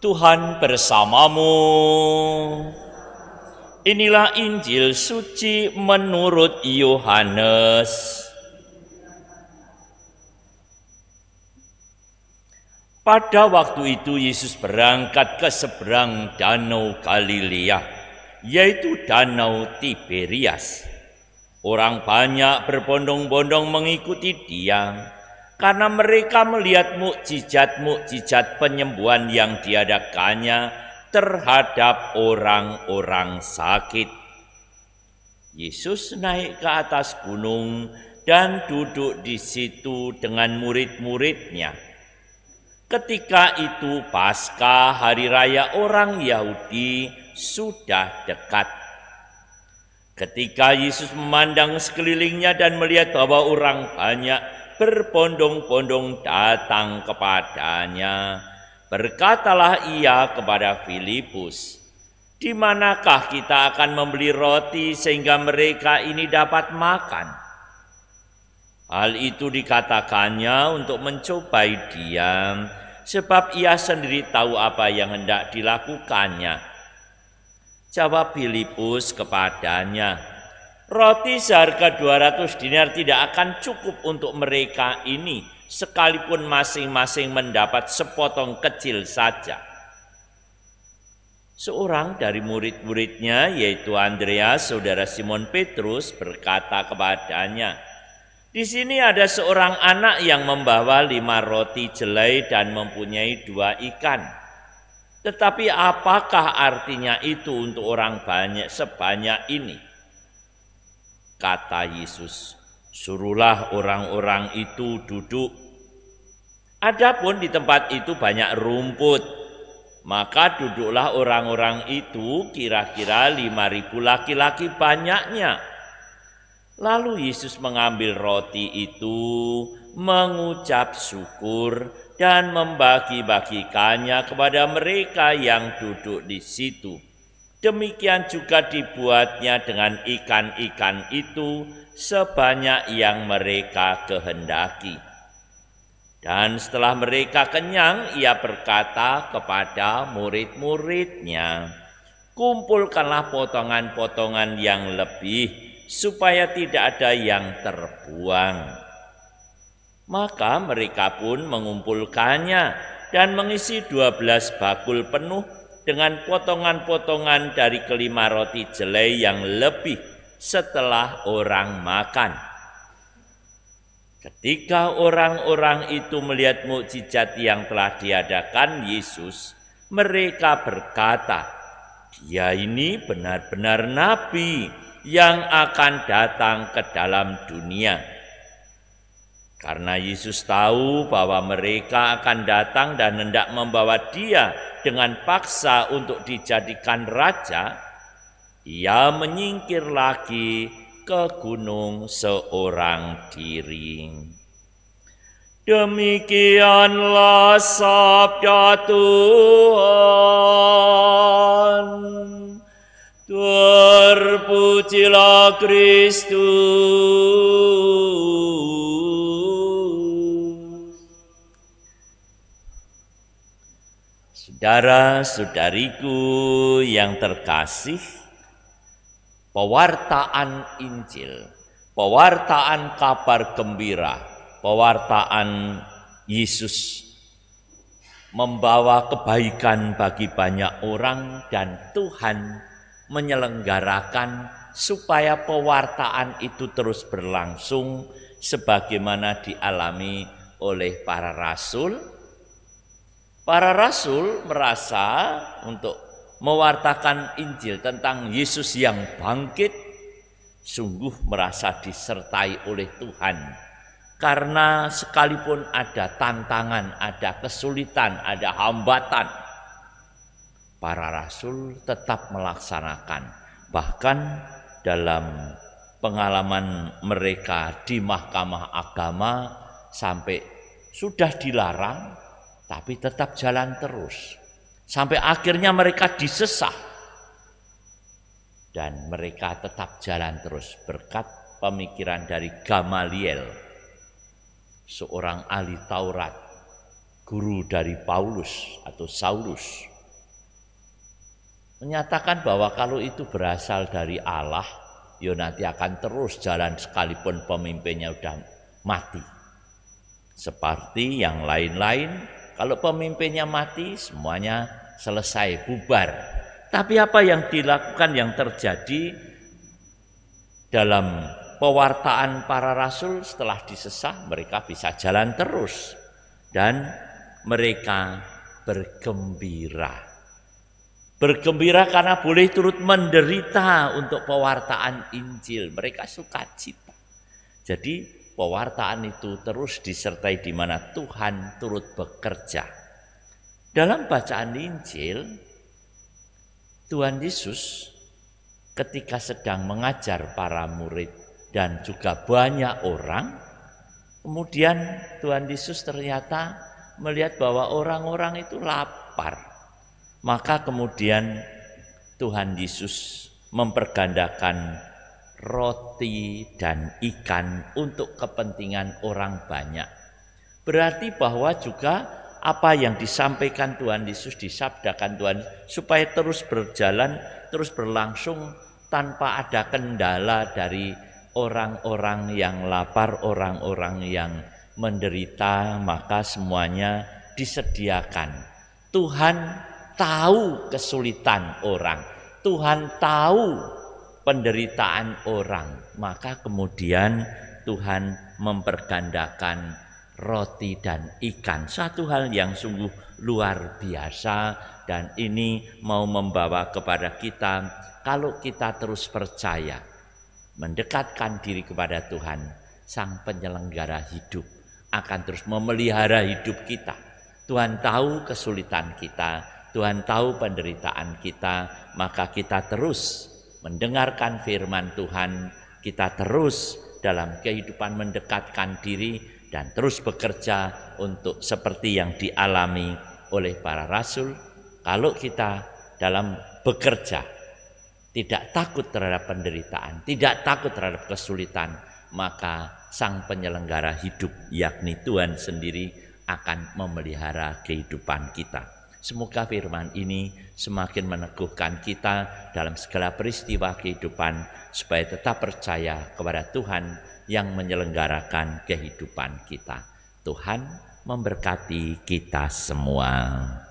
Tuhan bersamamu. Inilah Injil suci menurut Yohanes. Pada waktu itu Yesus berangkat ke seberang danau Galilea, yaitu danau Tiberias. Orang banyak berbondong-bondong mengikuti dia karena mereka melihat mukjizat-mukjizat penyembuhan yang diadakannya terhadap orang-orang sakit. Yesus naik ke atas gunung dan duduk di situ dengan murid-muridnya. Ketika itu pasca hari raya orang Yahudi sudah dekat. Ketika Yesus memandang sekelilingnya dan melihat bahwa orang banyak berbondong-bondong datang kepadanya. Berkatalah ia kepada Filipus, di manakah kita akan membeli roti sehingga mereka ini dapat makan? Hal itu dikatakannya untuk mencobai diam sebab ia sendiri tahu apa yang hendak dilakukannya. Jawab Filipus kepadanya, Roti seharga 200 dinar tidak akan cukup untuk mereka ini sekalipun masing-masing mendapat sepotong kecil saja. Seorang dari murid-muridnya yaitu Andreas saudara Simon Petrus berkata kepadanya, di sini ada seorang anak yang membawa lima roti jelai dan mempunyai dua ikan. Tetapi apakah artinya itu untuk orang banyak sebanyak ini?' Kata Yesus, suruhlah orang-orang itu duduk. Adapun di tempat itu banyak rumput, maka duduklah orang-orang itu kira-kira lima ribu laki-laki banyaknya. Lalu Yesus mengambil roti itu, mengucap syukur, dan membagi-bagikannya kepada mereka yang duduk di situ Demikian juga dibuatnya dengan ikan-ikan itu sebanyak yang mereka kehendaki. Dan setelah mereka kenyang, ia berkata kepada murid-muridnya, "Kumpulkanlah potongan-potongan yang lebih, supaya tidak ada yang terbuang." Maka mereka pun mengumpulkannya dan mengisi dua belas bakul penuh dengan potongan-potongan dari kelima roti jelai yang lebih setelah orang makan. Ketika orang-orang itu melihat mukjizat yang telah diadakan Yesus, mereka berkata, "Dia ini benar-benar nabi yang akan datang ke dalam dunia." Karena Yesus tahu bahwa mereka akan datang dan hendak membawa dia dengan paksa untuk dijadikan raja, ia menyingkir lagi ke gunung seorang diri. Demikianlah sabda Tuhan. Terpujilah Kristus. Saudara-saudariku yang terkasih, pewartaan Injil, pewartaan kabar gembira, pewartaan Yesus membawa kebaikan bagi banyak orang dan Tuhan menyelenggarakan supaya pewartaan itu terus berlangsung sebagaimana dialami oleh para rasul Para rasul merasa untuk mewartakan Injil tentang Yesus yang bangkit sungguh merasa disertai oleh Tuhan. Karena sekalipun ada tantangan, ada kesulitan, ada hambatan, para rasul tetap melaksanakan. Bahkan dalam pengalaman mereka di mahkamah agama sampai sudah dilarang tapi tetap jalan terus sampai akhirnya mereka disesah dan mereka tetap jalan terus berkat pemikiran dari Gamaliel seorang ahli Taurat guru dari Paulus atau Saulus menyatakan bahwa kalau itu berasal dari Allah ya nanti akan terus jalan sekalipun pemimpinnya sudah mati seperti yang lain-lain kalau pemimpinnya mati, semuanya selesai, bubar. Tapi apa yang dilakukan yang terjadi dalam pewartaan para rasul setelah disesah mereka bisa jalan terus dan mereka bergembira. Bergembira karena boleh turut menderita untuk pewartaan Injil. Mereka suka cita. Jadi pewartaan itu terus disertai di mana Tuhan turut bekerja. Dalam bacaan Injil, Tuhan Yesus ketika sedang mengajar para murid dan juga banyak orang, kemudian Tuhan Yesus ternyata melihat bahwa orang-orang itu lapar. Maka kemudian Tuhan Yesus mempergandakan roti dan ikan untuk kepentingan orang banyak. Berarti bahwa juga apa yang disampaikan Tuhan Yesus disabdakan Tuhan supaya terus berjalan, terus berlangsung tanpa ada kendala dari orang-orang yang lapar, orang-orang yang menderita, maka semuanya disediakan. Tuhan tahu kesulitan orang. Tuhan tahu penderitaan orang, maka kemudian Tuhan mempergandakan roti dan ikan. Satu hal yang sungguh luar biasa dan ini mau membawa kepada kita kalau kita terus percaya mendekatkan diri kepada Tuhan, sang penyelenggara hidup akan terus memelihara hidup kita. Tuhan tahu kesulitan kita, Tuhan tahu penderitaan kita, maka kita terus mendengarkan firman Tuhan, kita terus dalam kehidupan mendekatkan diri dan terus bekerja untuk seperti yang dialami oleh para rasul. Kalau kita dalam bekerja tidak takut terhadap penderitaan, tidak takut terhadap kesulitan, maka sang penyelenggara hidup yakni Tuhan sendiri akan memelihara kehidupan kita. Semoga firman ini semakin meneguhkan kita dalam segala peristiwa kehidupan supaya tetap percaya kepada Tuhan yang menyelenggarakan kehidupan kita. Tuhan memberkati kita semua.